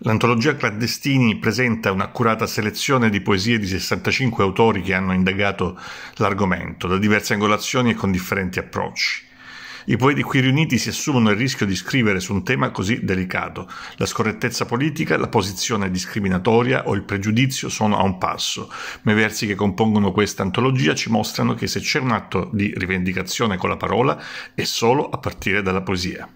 L'antologia Clandestini presenta un'accurata selezione di poesie di 65 autori che hanno indagato l'argomento, da diverse angolazioni e con differenti approcci. I poeti qui riuniti si assumono il rischio di scrivere su un tema così delicato. La scorrettezza politica, la posizione discriminatoria o il pregiudizio sono a un passo, ma i versi che compongono questa antologia ci mostrano che se c'è un atto di rivendicazione con la parola è solo a partire dalla poesia.